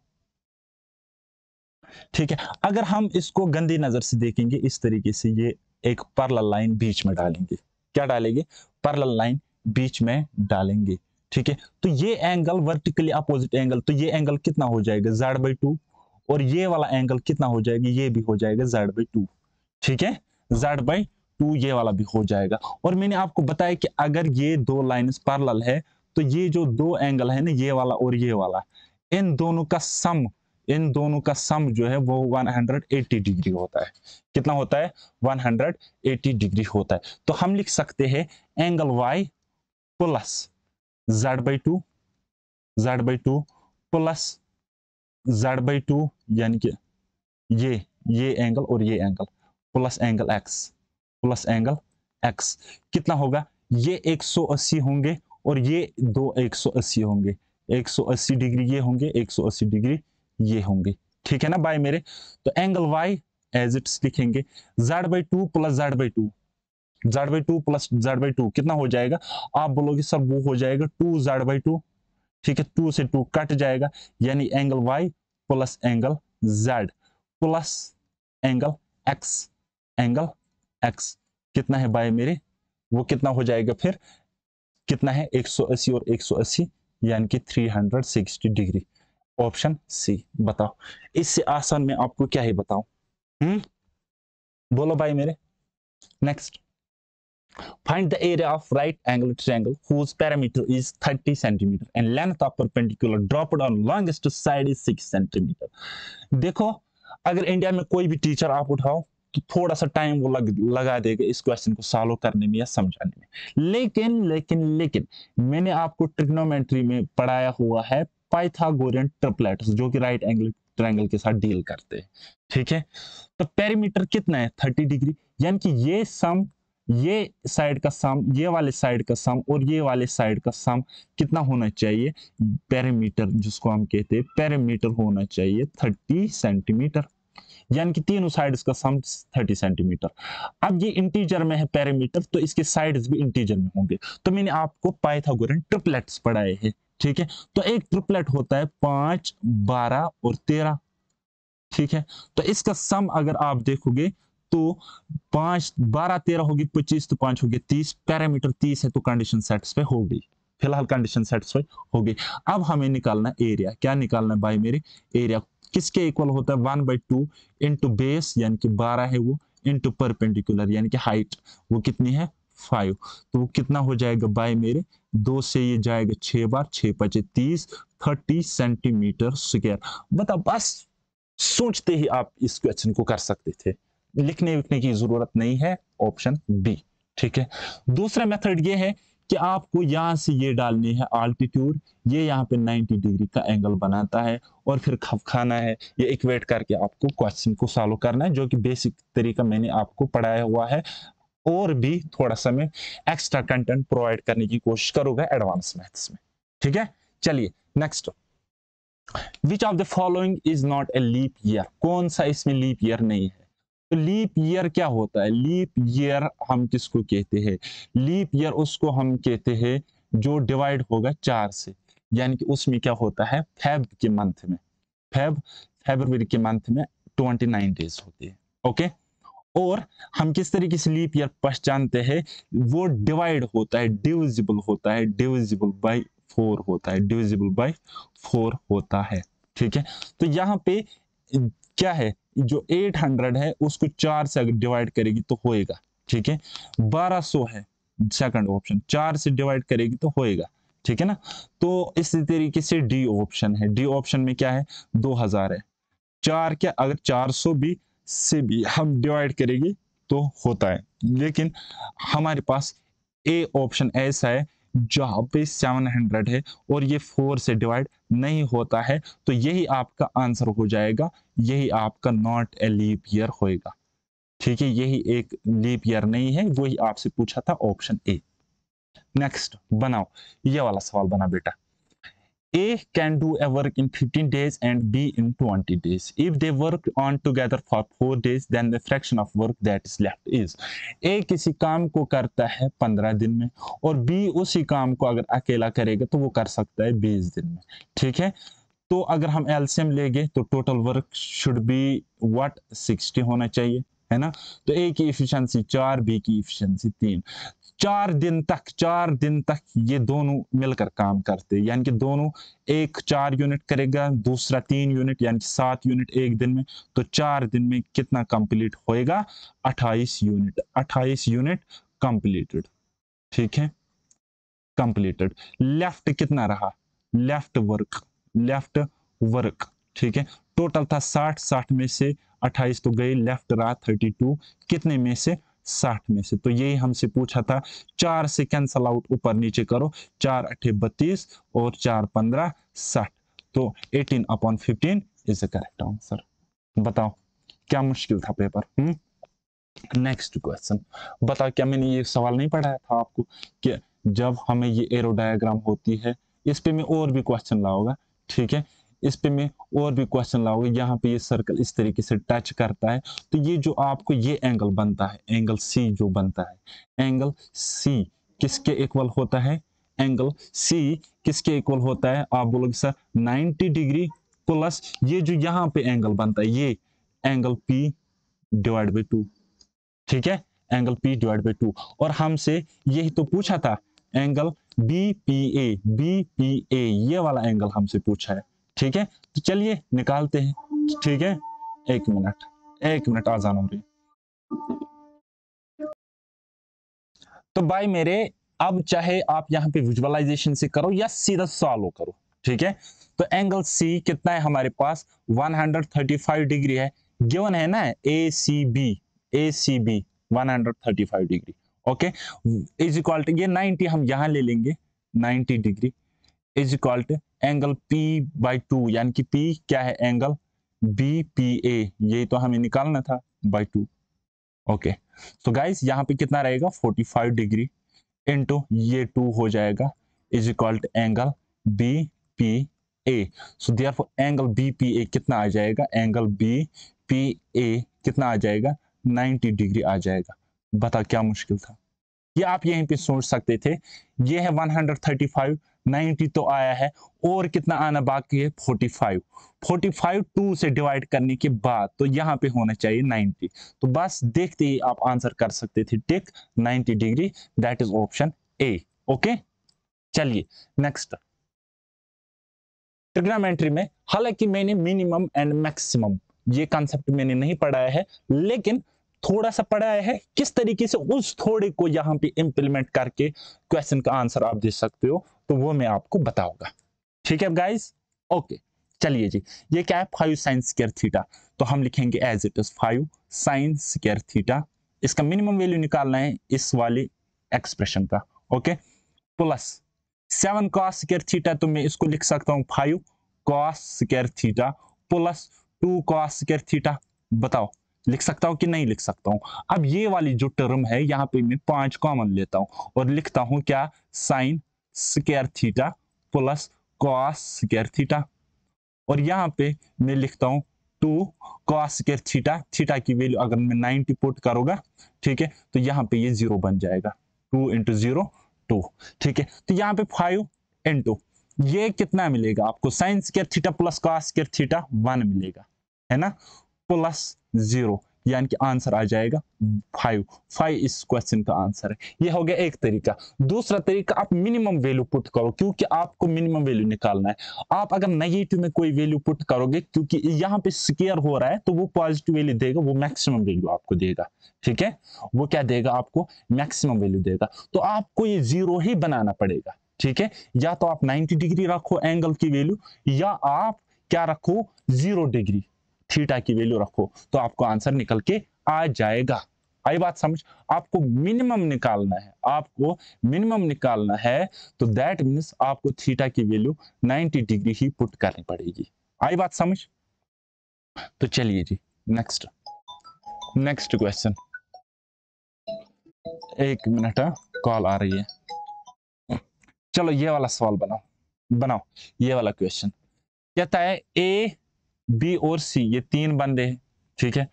ठीक है अगर हम इसको गंदी नजर से देखेंगे इस तरीके से ये एक पर्ल लाइन बीच में डालेंगे क्या डालेंगे पर्ल लाइन बीच में डालेंगे ठीक है तो ये एंगल वर्टिकली अपोजिट एंगल तो ये एंगल कितना हो जाएगा जेड बाई टू और ये वाला एंगल कितना हो जाएगा ये भी हो जाएगा जेड बाई टू ठीक है जेड बाई टू ये वाला भी हो जाएगा और मैंने आपको बताया कि अगर ये दो लाइन पैरल है तो ये जो दो एंगल है ना ये वाला और ये वाला इन दोनों का सम इन दोनों का सम जो है वो 180 डिग्री होता है कितना होता है 180 डिग्री होता है तो हम लिख सकते हैं angle y plus z by two z by two plus z by two यानी कि ये ये एंगल और ये angle plus angle x plus angle x कितना होगा ये 180 होंगे और ये दो 180 होंगे 180 डिग्री ये होंगे 180 डिग्री ये होंगे ठीक है ना बाय मेरे तो एंगल वाई एज इट्स लिखेंगे z by two plus z by two z by two plus z by two कितना हो जाएगा आप बोलोगे सर वो हो जाएगा टू जेड बाई टू ठीक है टू से टू कट जाएगा यानी angle y plus angle z plus angle x angle x कितना है बाय मेरे वो कितना हो जाएगा फिर कितना है 180 और 180 यानी कि 360 डिग्री ऑप्शन सी बताओ इससे आसान मैं आपको क्या ही बताऊं हम्म बोलो भाई मेरे next find the area of right angle triangle whose parameter is 30 centimetre and length of perpendicular dropped on longest side is 6 centimetre देखो अगर इंडिया में कोई भी टीचर आप उठाओ तो थोड़ा सा टाइम वो लग, लगा देगा इस क्वेश्चन को सॉल्व करने में या समझाने में लेकिन लेकिन लेकिन मैंने आपको ट्रिग्नोमेट्री में पढ़ाया हुआ है पाइथागोरियन ट्रिपलेट जो कि राइट एंगल ट्रायंगल के साथ डील करते हैं ठीक है तो पेरीमीटर कितना है थर्टी डिग्री यानी कि ये सम ये साइड का सम ये वाले साइड का सम और ये वाले साइड का सम कितना होना चाहिए पेरीमीटर जिसको हम कहते हैं पेरीमीटर होना चाहिए थर्टी सेंटीमीटर यानी कि तीनों साइड्स का सम 30 सेंटीमीटर अब ये इंटीजर में है पैरामीटर तो इसके साइड्स भी इंटीजर में होंगे तो मैंने आपको पाइथागोरन ट्रिपलेट्स पढ़ाए हैं ठीक है तो एक ट्रिपलेट होता है पांच बारह और तेरह ठीक है तो इसका सम अगर आप देखोगे तो पांच बारह तेरह होगी पच्चीस तो पांच होगी तीस पैरामीटर तीस है तो कंडीशन सेटिस्फाई हो गई फिलहाल कंडीशन सेटिस्फाई हो गई अब हमें निकालना एरिया क्या निकालना है भाई मेरे एरिया किसके इक्वल होता है one by two into base यानी कि बारह है वो इंटू परपेंडिकुलर यानी कि हाइट वो कितनी है फाइव तो वो कितना हो जाएगा बाय मेरे दो से ये जाएगा छह बार छ पचे तीस थर्टी सेंटीमीटर स्क्वायर बता बस सोचते ही आप इस क्वेश्चन को कर सकते थे लिखने विखने की जरूरत नहीं है ऑप्शन बी ठीक है दूसरा मेथड ये है कि आपको यहाँ से ये डालनी है आल्टीट्यूड ये यहाँ पे 90 डिग्री का एंगल बनाता है और फिर खपखाना है ये इक्वेट करके आपको क्वेश्चन को सॉल्व करना है जो कि बेसिक तरीका मैंने आपको पढ़ाया हुआ है और भी थोड़ा सा मैं एक्स्ट्रा कंटेंट प्रोवाइड करने की कोशिश करूंगा एडवांस मैथ्स में ठीक है चलिए next which of the following is not a leap year कौन सा इसमें लीप ईयर नहीं है तो लीप ईयर क्या होता है लीप ईयर हम किसको कहते हैं लीप ईयर उसको हम कहते हैं जो डिवाइड होगा चार से यानी कि उसमें क्या होता है फेब के मंथ में फेब फेब्रवरी के मंथ में 29 डेज होती है ओके और हम किस तरीके से लीप ईयर पहचानते हैं वो डिवाइड होता है डिविजिबल होता है डिविजिबल बाई फोर होता है डिविजिबल बाई फोर होता है ठीक है तो यहाँ पे क्या है जो 800 है उसको चार से अगर डिवाइड करेगी तो होएगा ठीक है 1200 है सेकंड ऑप्शन चार से डिवाइड करेगी तो होएगा ठीक है ना तो इसी तरीके से डी ऑप्शन है डी ऑप्शन में क्या है 2000 है चार क्या अगर 400 भी से भी हम डिवाइड करेगी तो होता है लेकिन हमारे पास ए ऑप्शन ऐसा है जहाँ पे सेवन हंड्रेड है और ये फोर से डिवाइड नहीं होता है तो यही आपका आंसर हो जाएगा यही आपका नॉट ए लीप ईयर होएगा ठीक है यही एक लीप ईयर नहीं है वही आपसे पूछा था ऑप्शन ए नेक्स्ट बनाओ ये वाला सवाल बना बेटा A can do a work in 15 days and B in 20 days. If they work on together for 4 days, then the fraction of work that is left is A किसी काम को करता है 15 दिन में और B उसी काम को अगर अकेला करेगा तो वो कर सकता है 20 दिन में ठीक है तो अगर हम lcm लेंगे तो total work should be what 60 होना चाहिए है ना तो ए की इफिशंसी चार बी की इफिशंसी तीन चार दिन तक चार दिन तक ये दोनों मिलकर काम करते यानी कि दोनों एक चार यूनिट करेगा दूसरा तीन यूनिट यानी कि सात यूनिट एक दिन में तो चार दिन में कितना कंप्लीट होएगा अट्ठाईस यूनिट अट्ठाईस यूनिट कंप्लीटेड ठीक है कंप्लीटेड लेफ्ट कितना रहा लेफ्ट वर्क लेफ्ट वर्क ठीक है टोटल था साठ साठ में से अट्ठाईस तो गई लेफ्ट रहा थर्टी टू कितने में से साठ में से तो यही हमसे पूछा था चार से कैंसल आउट ऊपर नीचे करो चार अट्ठे बत्तीस और चार पंद्रह साठ तो eighteen upon fifteen is the correct answer बताओ क्या मुश्किल था पेपर हम्म नेक्स्ट क्वेश्चन बताओ क्या मैंने ये सवाल नहीं पढ़ाया था आपको कि जब हमें ये एरो डायग्राम होती है इस पे मैं और भी क्वेश्चन लाऊंगा ठीक है इस पे मैं और भी क्वेश्चन लाओगे यहाँ पे ये सर्कल इस तरीके से टच करता है तो ये जो आपको ये एंगल बनता है एंगल सी जो बनता है एंगल सी किसके इक्वल होता है एंगल सी किसके इक्वल होता है आप बोलोगे सर 90 डिग्री प्लस ये जो यहाँ पे एंगल बनता है ये angle P divide by two ठीक है angle P divide by two और हमसे यही तो पूछा था angle B P A B P A ये वाला एंगल हमसे पूछा है ठीक है तो चलिए निकालते हैं ठीक है एक मिनट एक मिनट आजान हो रही तो भाई मेरे अब चाहे आप यहाँ पे विजुअलाइजेशन से करो या सीधा सॉलो करो ठीक है तो एंगल सी कितना है हमारे पास 135 डिग्री है गिवन है ना A C B A C B one degree okay is equal to ये 90 हम यहां ले लेंगे 90 degree is equal to angle P by two यानी कि पी क्या है एंगल बी पी ए यही तो हमें निकालना था by two okay so guys यहाँ पे कितना रहेगा 45 डिग्री इंटू ये टू हो जाएगा is equal to angle B P A so therefore angle B P A कितना आ जाएगा एंगल बी पी ए कितना आ जाएगा 90 डिग्री आ जाएगा बता क्या मुश्किल था ये आप यहीं पे सोच सकते थे ये है 135 90 तो आया है और कितना आना बाकी है 45 45 टू से डिवाइड करने के बाद तो यहाँ पे होना चाहिए 90 तो बस देखते ही आप आंसर कर सकते थे tick 90 degree that is option A okay चलिए नेक्स्ट ट्रिग्नोमेट्री में हालांकि मैंने मिनिमम एंड मैक्सिमम ये कॉन्सेप्ट मैंने नहीं पढ़ाया है लेकिन थोड़ा सा पढ़ाया है किस तरीके से उस थोड़े को यहाँ पे इंप्लीमेंट करके क्वेश्चन का आंसर आप दे सकते हो तो वो मैं आपको बताऊंगा ठीक है गाइस ओके चलिए जी ये क्या है फाइव साइन स्केयर थीटा तो हम लिखेंगे as it is five sine square theta इसका मिनिमम वैल्यू निकालना है इस वाले एक्सप्रेशन का okay plus seven cos square theta तो मैं इसको लिख सकता हूँ five cos square theta plus two cos square theta बताओ लिख सकता हूँ कि नहीं लिख सकता हूँ अब ये वाली जो टर्म है यहाँ पे मैं पांच कॉमन लेता हूँ और लिखता हूँ क्या sine square theta plus cos square theta और यहाँ पे मैं लिखता हूँ two cos square theta theta की वैल्यू अगर मैं नाइनटी पुट करूंगा ठीक है तो यहाँ पे ये जीरो बन जाएगा टू इंटू जीरो टू ठीक है तो यहाँ पे फाइव इंटू ये कितना मिलेगा आपको sine square theta plus cos square theta one मिलेगा है ना प्लस जीरो यानी कि आंसर आ जाएगा फाइव फाइव इस क्वेश्चन का आंसर है ये हो गया एक तरीका दूसरा तरीका आप मिनिमम वैल्यू पुट करो क्योंकि आपको मिनिमम वैल्यू निकालना है आप अगर नेगेटिव में कोई वैल्यू पुट करोगे क्योंकि यहाँ पे स्केयर हो रहा है तो वो पॉजिटिव वैल्यू देगा वो मैक्सिमम वैल्यू आपको देगा ठीक है वो क्या देगा आपको मैक्सिमम वैल्यू देगा तो आपको ये जीरो ही बनाना पड़ेगा ठीक है या तो आप 90 डिग्री रखो एंगल की वैल्यू या आप क्या रखो जीरो डिग्री थीटा की वैल्यू रखो तो आपको आंसर निकल के आ जाएगा आई बात समझ आपको मिनिमम निकालना है आपको मिनिमम निकालना है तो दैट मीन्स आपको थीटा की वैल्यू 90 डिग्री ही पुट करनी पड़ेगी आई बात समझ तो चलिए जी नेक्स्ट नेक्स्ट क्वेश्चन एक मिनट हाँ, कॉल आ रही है चलो ये वाला सवाल बनाओ बनाओ ये वाला क्वेश्चन कहता है ए बी और सी ये तीन बंदे हैं ठीक है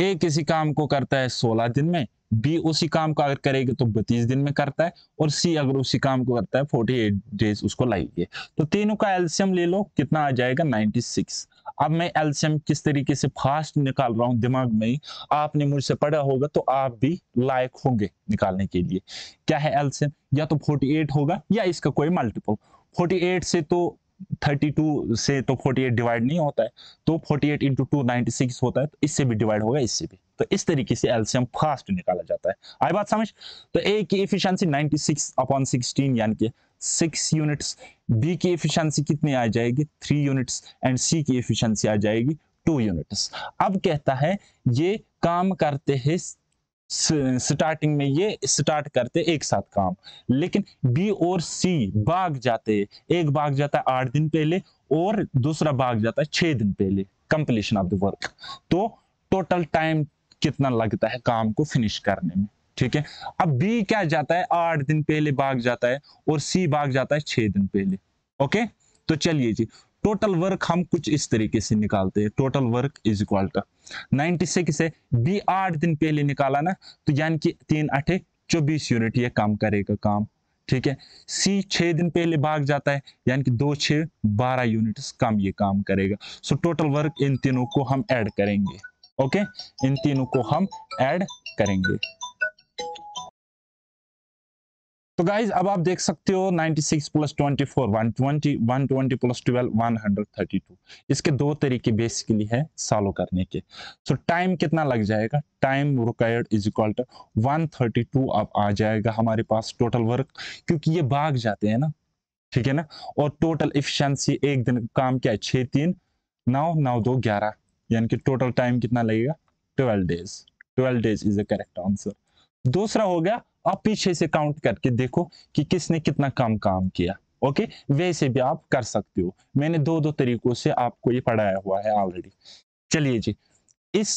ए किसी काम को करता है सोलह दिन में बी उसी काम को अगर करेगा तो बत्तीस दिन में करता है और सी अगर उसी काम को करता है फोर्टी एट डेज उसको लगेगी तो तीनों का एल्शियम ले लो कितना आ जाएगा नाइनटी सिक्स अब मैं एल्शियम किस तरीके से फास्ट निकाल रहा हूँ दिमाग में ही आपने मुझसे पढ़ा होगा तो आप भी लायक होंगे निकालने के लिए क्या है एल्सियम या तो फोर्टी होगा या इसका कोई मल्टीपल फोर्टी से तो 32 से तो 48 डिवाइड नहीं होता है तो 48 एट इंटू टू होता है तो इससे भी डिवाइड होगा इससे भी तो इस तरीके से एल्सियम फास्ट निकाला जाता है आई बात समझ तो ए की इफिशियंसी 96 सिक्स अपॉन सिक्सटीन यानी कि सिक्स यूनिट्स बी की इफिशियंसी कितनी आ जाएगी थ्री यूनिट्स एंड सी की इफिशियंसी आ जाएगी टू यूनिट्स अब कहता है ये काम करते हैं स्टार्टिंग में ये स्टार्ट करते एक साथ काम लेकिन बी और सी भाग जाते एक भाग जाता है आठ दिन पहले और दूसरा भाग जाता है छह दिन पहले कंप्लीशन ऑफ द वर्क तो टोटल टाइम कितना लगता है काम को फिनिश करने में ठीक है अब बी क्या जाता है आठ दिन पहले भाग जाता है और सी भाग जाता है छह दिन पहले ओके तो चलिए जी टोटल वर्क हम कुछ इस तरीके से निकालते हैं total work is equal to ninety six है बी आठ दिन पहले निकाला ना तो यानी कि तीन आठे चौबीस यूनिट ये काम करेगा काम ठीक है सी छह दिन पहले भाग जाता है यानी कि दो छः बारह यूनिट कम ये काम करेगा सो टोटल वर्क इन तीनों को हम ऐड करेंगे ओके इन तीनों को हम ऐड करेंगे तो गाइज अब आप देख सकते हो 96 प्लस 24 120 120 प्लस 12 132 इसके दो तरीके बेसिकली है सालो करने के सो so, टाइम कितना लग जाएगा time required is equal to 132 अब आ जाएगा हमारे पास टोटल वर्क क्योंकि ये भाग जाते हैं ना ठीक है ना और टोटल इफिशंसी एक दिन काम क्या है छह तीन नौ नौ दो ग्यारह यानी कि टोटल टाइम कितना लगेगा twelve days twelve days is the correct answer दूसरा हो गया आप पीछे से काउंट करके देखो कि किसने कितना कम काम किया ओके वैसे भी आप कर सकते हो मैंने दो दो तरीकों से आपको ये पढ़ाया हुआ है ऑलरेडी चलिए जी इस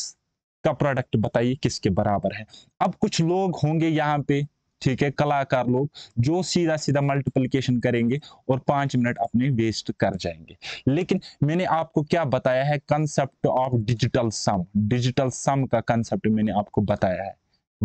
का प्रोडक्ट बताइए किसके बराबर है अब कुछ लोग होंगे यहाँ पे ठीक है कलाकार लोग जो सीधा सीधा मल्टीप्लिकेशन करेंगे और पांच मिनट अपने वेस्ट कर जाएंगे लेकिन मैंने आपको क्या बताया है concept of digital sum digital sum का कंसेप्ट मैंने आपको बताया है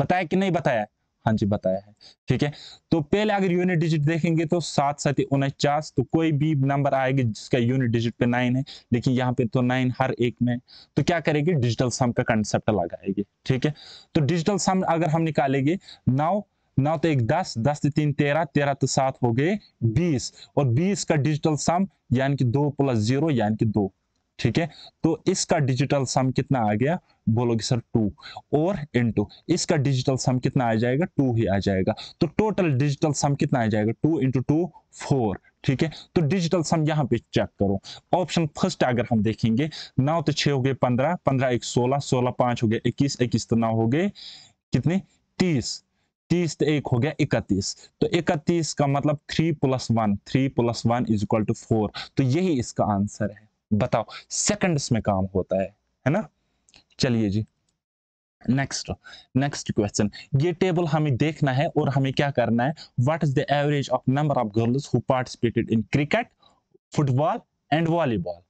बताया कि नहीं बताया हाँ जी बताया है ठीक है तो पहले अगर यूनिट डिजिट देखेंगे तो सात सात उनचास तो कोई भी नंबर आएगा जिसका यूनिट डिजिट पे नाइन है लेकिन यहाँ पे तो नाइन हर एक में तो क्या करेगी डिजिटल सम का कंसेप्ट लगाएगी ठीक है तो डिजिटल सम अगर हम निकालेंगे नाउ नौ तो एक दस दस तो तीन तेरह तेरह तो सात हो गए बीस और बीस का डिजिटल सम यानी कि दो प्लस जीरो यानी कि दो ठीक है तो इसका डिजिटल सम कितना आ गया बोलोगे सर टू और इनटू इसका डिजिटल सम कितना आ जाएगा टू ही आ जाएगा तो टोटल डिजिटल सम कितना आ जाएगा टू इंटू टू फोर ठीक है तो डिजिटल सम यहाँ पे चेक करो ऑप्शन फर्स्ट अगर हम देखेंगे नौ तो छह हो गए पंद्रह पंद्रह एक सोलह सोलह पांच हो गए इक्कीस इक्कीस तो नौ हो गए कितने तीस तीस तो एक हो गया इकतीस तो इकतीस का मतलब three plus one three plus one is equal to four तो यही इसका आंसर है बताओ सेकंड्स में काम होता है है ना चलिए जी नेक्स्ट नेक्स्ट क्वेश्चन ये टेबल हमें देखना है और हमें क्या करना है what is the average of number of girls who participated in cricket football and volleyball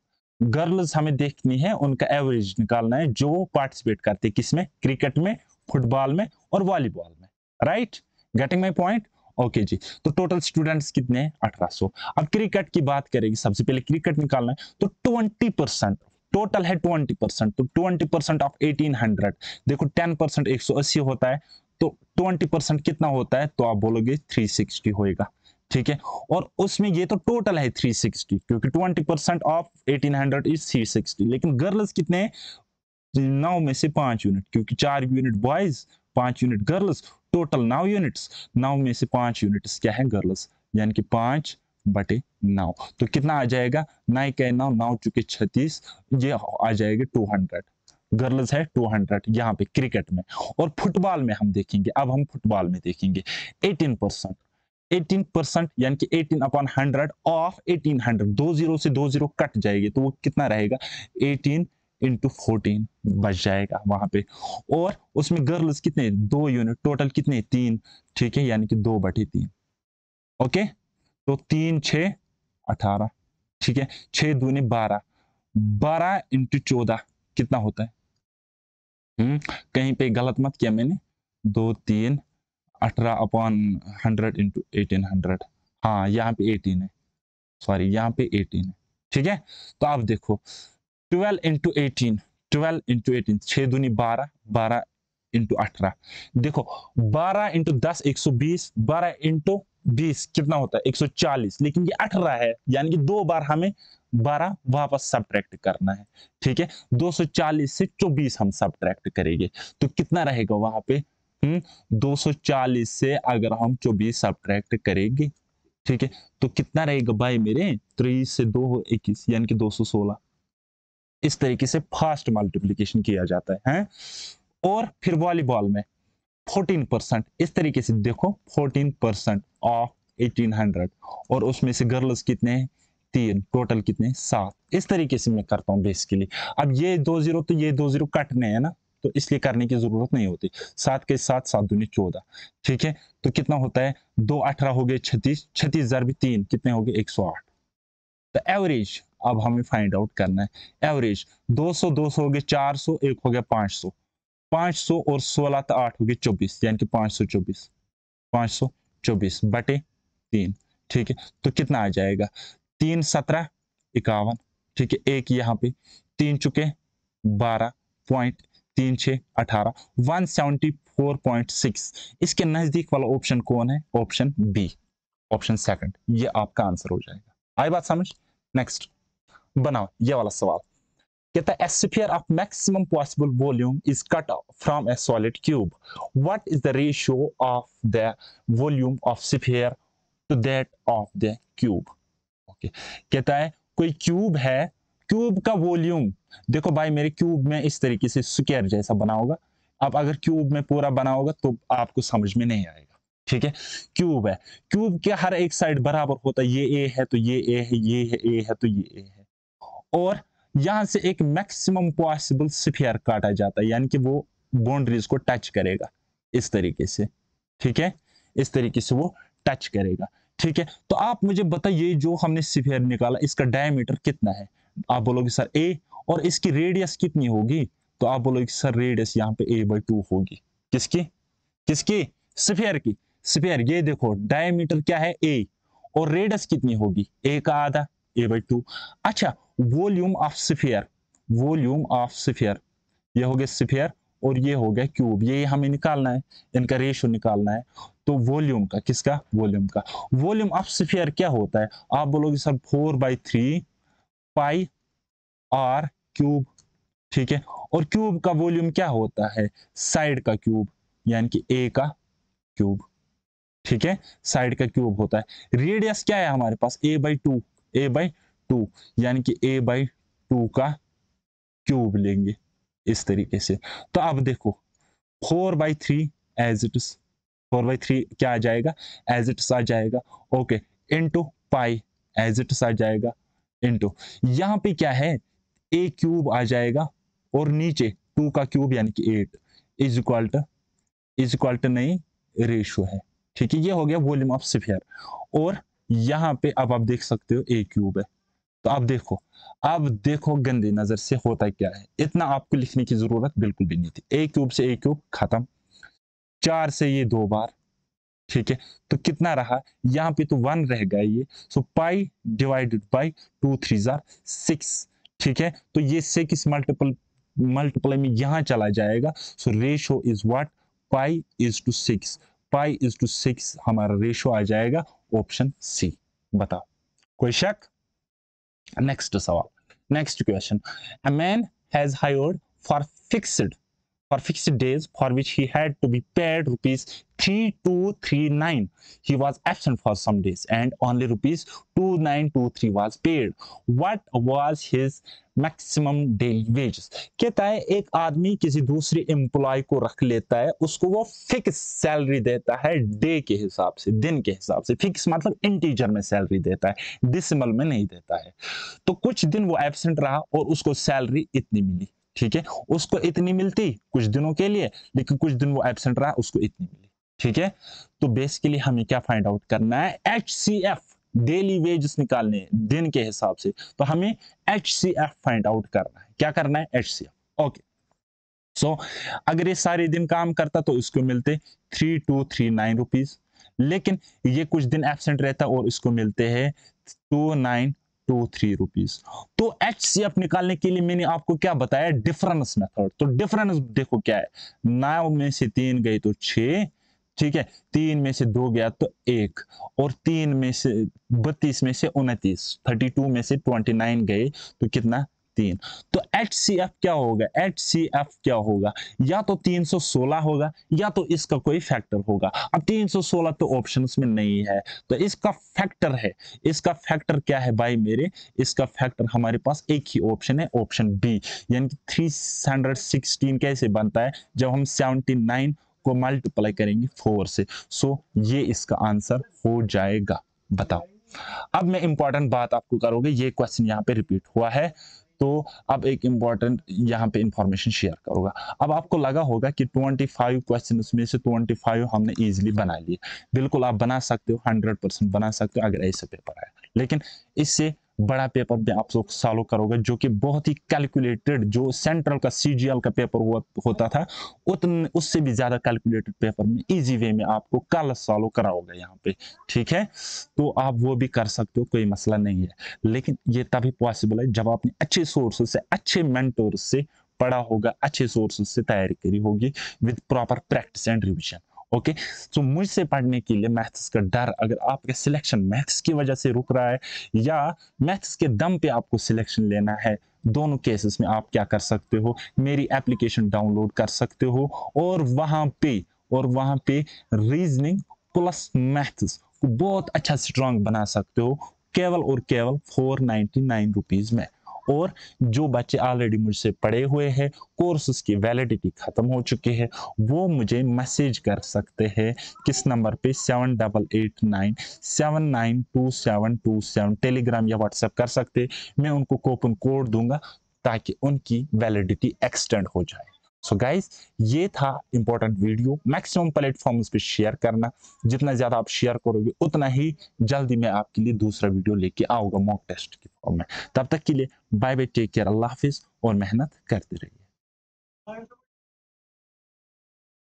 girls हमें देखनी है उनका एवरेज निकालना है जो वो पार्टिसिपेट करते किसमें क्रिकेट में फुटबॉल में और वॉलीबॉल में right getting my point okay जी तो टोटल स्टूडेंट्स कितने अठारह अब क्रिकेट की बात करेंगे सबसे पहले क्रिकेट निकालना है तो ट्वेंटी परसेंट टोटल है ट्वेंटी परसेंट तो twenty percent of eighteen hundred देखो टेन परसेंट एक सौ अस्सी होता है तो ट्वेंटी परसेंट कितना होता है तो आप बोलोगे थ्री सिक्सटी होएगा ठीक है और उसमें ये तो टोटल है 360 क्योंकि 20 परसेंट ऑफ 1800 इज 360 लेकिन गर्ल्स कितने नौ में से पांच यूनिट क्योंकि चार यूनिट बॉयज पांच यूनिट गर्ल्स टोटल नौ यूनिट्स नौ में से पांच यूनिट्स क्या है गर्ल्स यानी कि पांच बटे नौ तो कितना आ जाएगा नाइ कह नौ नौ चुके छत्तीस ये आ जाएगा टू हंड्रेड गर्ल्स है 200 यहाँ पे क्रिकेट में और फुटबॉल में हम देखेंगे अब हम फुटबॉल में देखेंगे 18 परसेंट एटीन परसेंट यानी कि 18 अपॉन हंड्रेड ऑफ 1800 दो जीरो से दो जीरो कट जाएगी तो वो कितना रहेगा 18 इंटू फोर्टीन बच जाएगा वहां पे और उसमें गर्ल्स कितने दो यूनिट टोटल कितने तीन ठीक है यानी कि दो बटे तीन ओके तो तीन छ अठारह ठीक है छह दूनी बारह बारह इंटू चौदह कितना होता है हम्म कहीं पे गलत मत किया मैंने दो तीन अठारह upon hundred into eighteen hundred हाँ यहाँ पे एटीन है सॉरी यहाँ पे एटीन है ठीक है तो आप देखो twelve into eighteen twelve into eighteen छः दूनी बारह बारह इंटू अठारह देखो बारह इंटू दस एक सौ बीस बारह इंटू बीस कितना होता है एक सौ चालीस लेकिन ये अठारह है यानी कि दो बार हमें बारह वापस सब्ट्रैक्ट करना है ठीक है दो सौ चालीस से चौबीस हम सब्ट्रैक्ट करेंगे तो कितना रहेगा वहां पे हम्म चालीस से अगर हम सब सब्ट्रैक्ट करेंगे ठीक है तो कितना रहेगा भाई मेरे त्रीस से दो हो इक्कीस यानी कि दो सौ सोलह इस तरीके से फास्ट मल्टीप्लीकेशन किया जाता है, है? और फिर वॉलीबॉल में 14 परसेंट इस तरीके से देखो 14 परसेंट ऑफ हंड्रेड और उसमें से गर्ल्स कितने हैं तीन टोटल कितने सात इस तरीके से मैं करता हूँ बेसिकली अब ये दो जीरो तो ये दो जीरो कटने हैं ना तो इसलिए करने की जरूरत नहीं होती सात के साथ सात दूनी चौदह ठीक है तो कितना होता है दो अठारह हो गए छत्तीस छत्तीस हजार भी तीन कितने हो गए एक सौ आठ तो एवरेज अब हमें फाइंड आउट करना है एवरेज 200 200 हो गए 400 एक हो गया 500 500 और 16 तो आठ हो गए 24 यानी कि 524 524 बटे तीन ठीक है तो कितना आ जाएगा तीन सत्रह इक्यावन ठीक है एक यहाँ पे तीन चुके बारह पॉइंट तीन छः अठारह one seventy four point six इसके नज़दीक वाला ऑप्शन कौन है ऑप्शन बी ऑप्शन सेकंड ये आपका आंसर हो जाएगा आई बात समझ नेक्स्ट बनाओ ये वाला सवाल कहता है sphere of maximum possible volume is cut from a solid cube what is the ratio of the volume of sphere to that of the cube okay कहता है कोई क्यूब है क्यूब का वॉल्यूम देखो भाई मेरे क्यूब में इस तरीके से स्क्वायर जैसा बना होगा अब अगर क्यूब में पूरा बना होगा तो आपको समझ में नहीं आएगा ठीक है क्यूब है क्यूब के हर एक साइड बराबर होता है ये ए है तो ये ए है ये है ए है तो ये ए है और यहां से एक मैक्सिमम पॉसिबल स्फीयर काटा जाता है यानी कि वो बाउंड्रीज को टच करेगा इस तरीके से ठीक है इस तरीके से वो टच करेगा ठीक है तो आप मुझे बताइए जो हमने स्फीयर निकाला इसका डायमीटर कितना है आप बोलोगे सर ए और इसकी रेडियस कितनी होगी तो आप बोलोगे सर रेडियस यहाँ पे ए बाई टू होगी किसकी किसकी स्फीयर की स्फीयर ये देखो डायमीटर क्या है ए और रेडियस कितनी होगी ए का आधा ए बाई टू अच्छा volume of sphere volume of sphere ये हो गया स्फीयर और ये हो गया क्यूब ये हमें निकालना है इनका रेशो निकालना है तो वॉल्यूम का किसका वॉल्यूम का वॉल्यूम ऑफ स्फीयर क्या होता है आप बोलोगे sir four by three pi r cube ठीक है और क्यूब का वॉल्यूम क्या होता है साइड का क्यूब यानी कि ए का क्यूब ठीक है साइड का क्यूब होता है रेडियस क्या है हमारे पास a by two a by two यानी कि ए बाई टू का क्यूब लेंगे इस तरीके से तो अब देखो four by three as it is four by three क्या आ जाएगा एज इट आ जाएगा okay into pi as it आ जाएगा इंटू यहाँ पे क्या है ए क्यूब आ जाएगा और नीचे टू का क्यूब यानी कि eight is equal to is equal to नहीं रेशो है ठीक है ये हो गया वॉल्यूम ऑफ स्फीयर और यहाँ पे अब आप देख सकते हो ए क्यूब है तो आप देखो अब देखो गंदी नजर से होता क्या है इतना आपको लिखने की जरूरत बिल्कुल भी नहीं थी ए क्यूब से ए क्यूब खत्म चार से ये दो बार ठीक है तो कितना रहा यहाँ पे तो वन रह गया ये so pi divided by two three जार सिक्स ठीक है तो ये सिक्स मल्टीपल मल्टीप्लाई में यहाँ चला जाएगा so ratio is what pi is two six pi is two six हमारा रेशो आ जाएगा ऑप्शन सी बताओ कोई शक next sawal next question a man has hired for fixed for fixed days for which he had to be paid rupees 3239 he was absent for some days and only rupees 2923 was paid what was his maximum daily wages कहता है एक आदमी किसी दूसरे employ को रख लेता है उसको वो फिक्स सैलरी देता है डे के हिसाब से दिन के हिसाब से फिक्स मतलब इंटीजर में सैलरी देता है डिसमल में नहीं देता है तो कुछ दिन वो एबसेंट रहा और उसको सैलरी इतनी मिली ठीक है उसको इतनी मिलती कुछ दिनों के लिए लेकिन कुछ दिन वो एबसेंट रहा उसको इतनी मिली ठीक है तो बेसिकली हमें क्या फाइंड आउट करना है H C F daily wages निकालने दिन के हिसाब से तो हमें H C F find out करना है क्या करना है H C F okay so अगर ये सारे दिन काम करता तो इसको मिलते three two three nine rupees लेकिन ये कुछ दिन एबसेंट रहता और इसको मिलते हैं two nine two three rupees तो एच सी एफ निकालने के लिए मैंने आपको क्या बताया डिफरेंस मेथड तो डिफरेंस देखो क्या है नौ में से तीन गई तो छ ठीक है तीन में से दो गया तो एक और तीन में से बत्तीस में से उनतीस थर्टी टू में से ट्वेंटी नाइन गए तो कितना तीन तो एच सी एफ क्या होगा एच सी एफ क्या होगा या तो 316 होगा या तो इसका कोई फैक्टर होगा अब 316 तो ऑप्शंस में नहीं है तो इसका फैक्टर है इसका फैक्टर क्या है भाई मेरे इसका फैक्टर हमारे पास एक ही ऑप्शन है ऑप्शन बी यानी कि 316 कैसे बनता है जब हम 79 को मल्टीप्लाई करेंगे फोर से सो ये इसका आंसर हो जाएगा बताओ अब मैं इंपॉर्टेंट बात आपको करोगे ये क्वेश्चन यहाँ पे रिपीट हुआ है तो अब एक इंपॉर्टेंट यहाँ पे इंफॉर्मेशन शेयर करूंगा अब आपको लगा होगा कि 25 क्वेश्चन में से 25 हमने इजिली बना लिए बिल्कुल आप बना सकते हो 100 परसेंट बना सकते हो अगर ऐसे पेपर आया लेकिन इससे बड़ा पेपर भी आप लोग सॉल्व करोगे जो कि बहुत ही कैलकुलेटेड जो सेंट्रल का सी का पेपर हुआ होता था उतने उससे भी ज़्यादा कैलकुलेटेड पेपर में इजी वे में आपको कल सॉल्व कराओगे यहाँ पे ठीक है तो आप वो भी कर सकते हो कोई मसला नहीं है लेकिन ये तभी पॉसिबल है जब आपने अच्छे सोर्सेज से अच्छे मैंटोर से पढ़ा होगा अच्छे सोर्सेज से तैयारी करी होगी with proper practice and revision okay तो मुझसे पढ़ने के लिए मैथ्स का डर अगर आपके सिलेक्शन मैथ्स की वजह से रुक रहा है या मैथ्स के दम पे आपको सिलेक्शन लेना है दोनों केसेस में आप क्या कर सकते हो मेरी एप्लीकेशन डाउनलोड कर सकते हो और वहां पे और वहां पे रीजनिंग प्लस मैथ्स को बहुत अच्छा स्ट्रांग बना सकते हो केवल और केवल फोर नाइन्टी नाइन रुपीज़ में और जो बच्चे ऑलरेडी मुझसे पढ़े हुए हैं कोर्स की वैलिडिटी ख़त्म हो चुकी है वो मुझे मैसेज कर सकते हैं किस नंबर पे seven double eight nine seven nine two seven two seven Telegram या व्हाट्सएप कर सकते मैं उनको कोपन कोड दूंगा ताकि उनकी वैलिडिटी एक्सटेंड हो जाए सो so गाइज ये था इंपॉर्टेंट वीडियो मैक्सिमम प्लेटफॉर्म्स पे शेयर करना जितना ज्यादा आप शेयर करोगे उतना ही जल्दी मैं आपके लिए दूसरा वीडियो लेके आऊंगा मॉक टेस्ट के फॉर्म में तब तक के लिए बाय बाय टेक केयर अल्लाह हाफिज और मेहनत करते रहिए